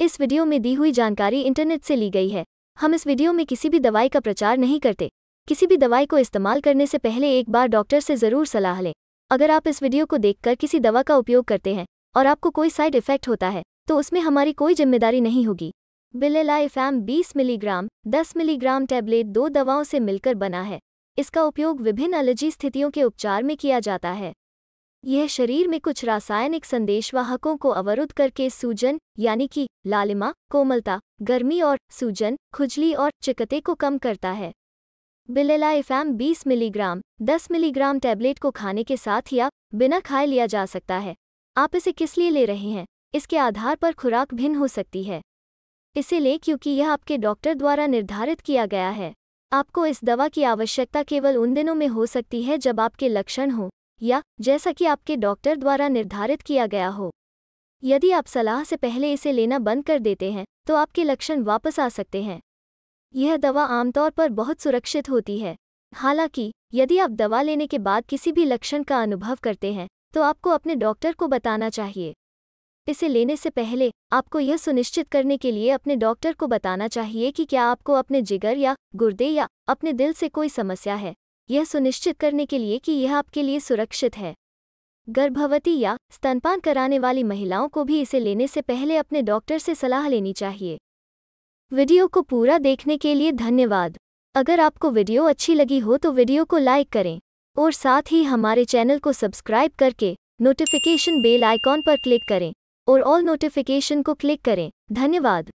इस वीडियो में दी हुई जानकारी इंटरनेट से ली गई है हम इस वीडियो में किसी भी दवाई का प्रचार नहीं करते किसी भी दवाई को इस्तेमाल करने से पहले एक बार डॉक्टर से ज़रूर सलाह लें अगर आप इस वीडियो को देखकर किसी दवा का उपयोग करते हैं और आपको कोई साइड इफेक्ट होता है तो उसमें हमारी कोई जिम्मेदारी नहीं होगी बिलेलाइफैम 20 मिलीग्राम 10 मिलीग्राम टैबलेट दो दवाओं से मिलकर बना है इसका उपयोग विभिन्न एलर्जी स्थितियों के उपचार में किया जाता है यह शरीर में कुछ रासायनिक संदेशवाहकों को अवरुद्ध करके सूजन यानी कि लालिमा कोमलता गर्मी और सूजन खुजली और चिकते को कम करता है बिलेलाइफैम 20 मिलीग्राम 10 मिलीग्राम टैबलेट को खाने के साथ या बिना खाए लिया जा सकता है आप इसे किस लिए ले रहे हैं इसके आधार पर खुराक भिन्न हो सकती है इसे ले क्योंकि यह आपके डॉक्टर द्वारा निर्धारित किया गया है आपको इस दवा की आवश्यकता केवल उन दिनों में हो सकती है जब आपके लक्षण हों या जैसा कि आपके डॉक्टर द्वारा निर्धारित किया गया हो यदि आप सलाह से पहले इसे लेना बंद कर देते हैं तो आपके लक्षण वापस आ सकते हैं यह दवा आमतौर पर बहुत सुरक्षित होती है हालांकि यदि आप दवा लेने के बाद किसी भी लक्षण का अनुभव करते हैं तो आपको अपने डॉक्टर को बताना चाहिए इसे लेने से पहले आपको यह सुनिश्चित करने के लिए अपने डॉक्टर को बताना चाहिए कि क्या आपको अपने जिगर या गुर्दे या अपने दिल से कोई समस्या है यह सुनिश्चित करने के लिए कि यह आपके लिए सुरक्षित है गर्भवती या स्तनपान कराने वाली महिलाओं को भी इसे लेने से पहले अपने डॉक्टर से सलाह लेनी चाहिए वीडियो को पूरा देखने के लिए धन्यवाद अगर आपको वीडियो अच्छी लगी हो तो वीडियो को लाइक करें और साथ ही हमारे चैनल को सब्सक्राइब करके नोटिफिकेशन बेल आइकॉन पर क्लिक करें और ऑल नोटिफिकेशन को क्लिक करें धन्यवाद